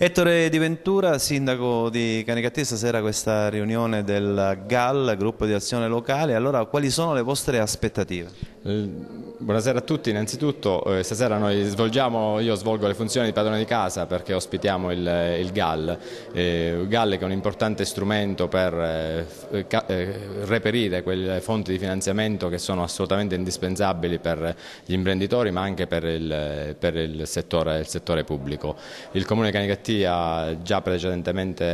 Ettore Di Ventura, sindaco di Canicattì, stasera questa riunione del GAL, gruppo di azione locale, allora quali sono le vostre aspettative? Eh, buonasera a tutti, innanzitutto eh, stasera noi svolgiamo, io svolgo le funzioni di padrone di casa perché ospitiamo il, il GAL, il eh, GAL che è un importante strumento per reperire quelle fonti di finanziamento che sono assolutamente indispensabili per gli imprenditori ma anche per il, per il settore, il settore pubblico. Il Comune di Canicattì Party ha già precedentemente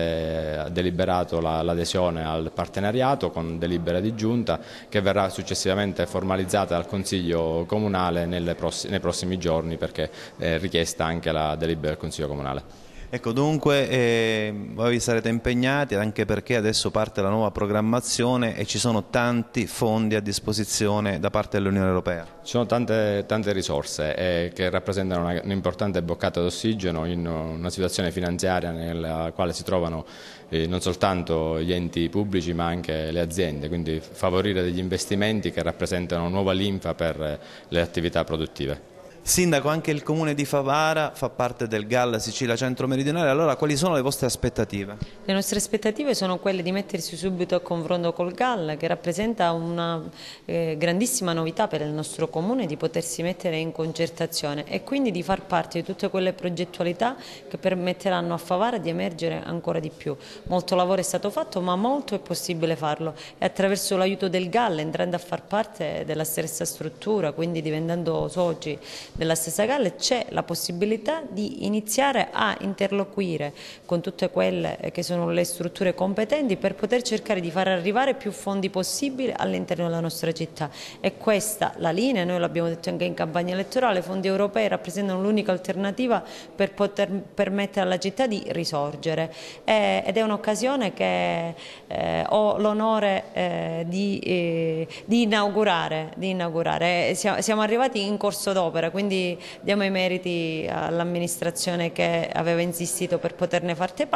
eh, deliberato l'adesione al partenariato con delibera di giunta che verrà successivamente formalizzata dal Consiglio Comunale nei prossimi giorni perché è eh, richiesta anche la delibera del Consiglio Comunale. Ecco, dunque eh, voi sarete impegnati anche perché adesso parte la nuova programmazione e ci sono tanti fondi a disposizione da parte dell'Unione Europea. Ci sono tante, tante risorse eh, che rappresentano un'importante boccata d'ossigeno in una situazione finanziaria nella quale si trovano eh, non soltanto gli enti pubblici ma anche le aziende, quindi favorire degli investimenti che rappresentano nuova linfa per eh, le attività produttive. Sindaco, anche il comune di Favara fa parte del GAL Sicilia Centro Meridionale, allora quali sono le vostre aspettative? Le nostre aspettative sono quelle di mettersi subito a confronto col GAL che rappresenta una eh, grandissima novità per il nostro comune di potersi mettere in concertazione e quindi di far parte di tutte quelle progettualità che permetteranno a Favara di emergere ancora di più. Molto lavoro è stato fatto ma molto è possibile farlo e attraverso l'aiuto del GAL entrando a far parte della stessa struttura, quindi diventando soci della stessa Galle c'è la possibilità di iniziare a interloquire con tutte quelle eh, che sono le strutture competenti per poter cercare di far arrivare più fondi possibile all'interno della nostra città. È questa la linea, noi l'abbiamo detto anche in campagna elettorale, i fondi europei rappresentano l'unica alternativa per poter permettere alla città di risorgere eh, ed è un'occasione che eh, ho l'onore eh, di, eh, di, inaugurare. Di inaugurare. Eh, siamo, siamo, arrivati in corso d'opera, quindi quindi diamo i meriti all'amministrazione che aveva insistito per poterne parte,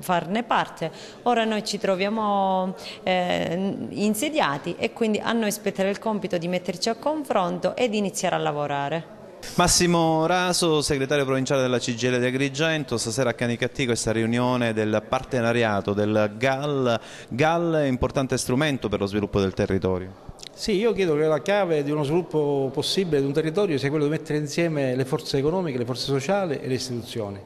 farne parte. Ora noi ci troviamo eh, insediati e quindi a noi spetterà il compito di metterci a confronto ed iniziare a lavorare. Massimo Raso, segretario provinciale della CGL di Agrigento, stasera a Canicattì questa riunione del partenariato del GAL, GAL è un importante strumento per lo sviluppo del territorio. Sì, io chiedo che la chiave di uno sviluppo possibile di un territorio sia quello di mettere insieme le forze economiche, le forze sociali e le istituzioni.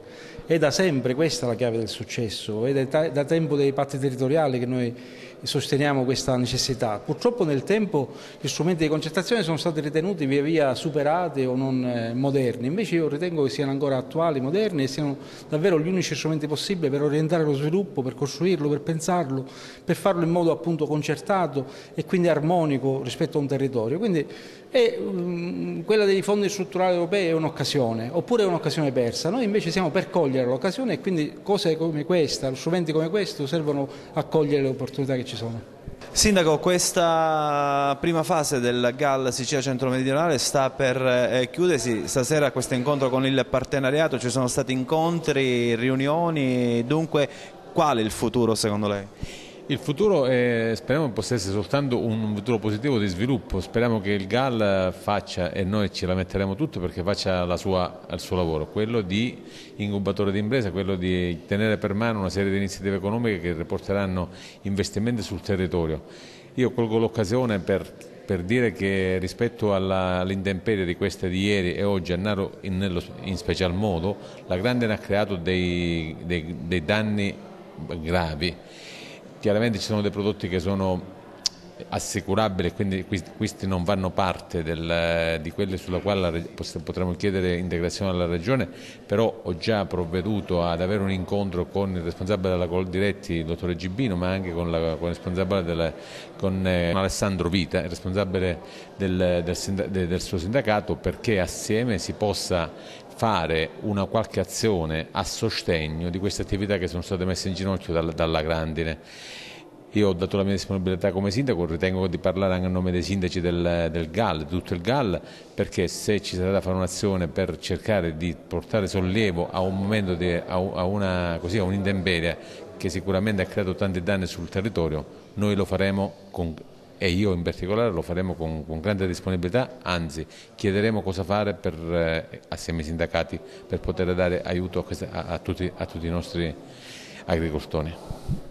È da sempre questa la chiave del successo, è da, tempo dei patti territoriali che noi sosteniamo questa necessità. Purtroppo nel tempo gli strumenti di concertazione sono stati ritenuti via via superati o non eh, moderni, invece io ritengo che siano ancora attuali, moderni e siano davvero gli unici strumenti possibili per orientare lo sviluppo, per costruirlo, per pensarlo, per farlo in modo appunto concertato e quindi armonico organico rispetto a un territorio. Quindi è, mm, quella dei fondi strutturali europei è un'occasione, oppure è un'occasione persa. Noi invece siamo per cogliere l'occasione e quindi cose come questa, strumenti come questo servono a cogliere le opportunità che ci sono. Sindaco, questa prima fase del GAL Sicilia Centro Meridionale sta per eh, chiudersi, stasera questo incontro con il partenariato, ci sono stati incontri, riunioni, dunque qual è il futuro secondo lei? Il futuro è, speriamo possa essere soltanto un futuro positivo di sviluppo, speriamo che il GAL faccia, e noi ce la metteremo tutto perché faccia sua, il suo lavoro, quello di incubatore di impresa, quello di tenere per mano una serie di iniziative economiche che riporteranno investimenti sul territorio. Io colgo l'occasione per, per, dire che rispetto all'intemperie di queste di ieri e oggi, a Naro in, nello, in special modo, la Grande ne ha creato dei, dei, dei danni gravi Chiaramente ci sono dei prodotti che sono assicurabili, quindi questi non fanno parte del, di quelli sulla quale potremmo chiedere integrazione alla Regione, però ho già provveduto ad avere un incontro con il responsabile della Col Diretti, il dottore Gibino, ma anche con, la, con, della, con eh, Alessandro Vita, il responsabile del, del, del suo sindacato, perché assieme si possa fare una qualche azione a sostegno di queste attività che sono state messe in ginocchio dalla, dalla grandine. Io ho dato la mia disponibilità come sindaco, ritengo di parlare anche a nome dei sindaci del, del GAL, di tutto il GAL, perché se ci sarà da fare un'azione per cercare di portare sollievo a un momento, di, a, a, una, così, a un'intemperie che sicuramente ha creato tanti danni sul territorio, noi lo faremo con e io in particolare lo faremo con, con grande disponibilità, anzi chiederemo cosa fare per, eh, assieme ai sindacati per poter dare aiuto a, a, a, tutti, a tutti i nostri agricoltori.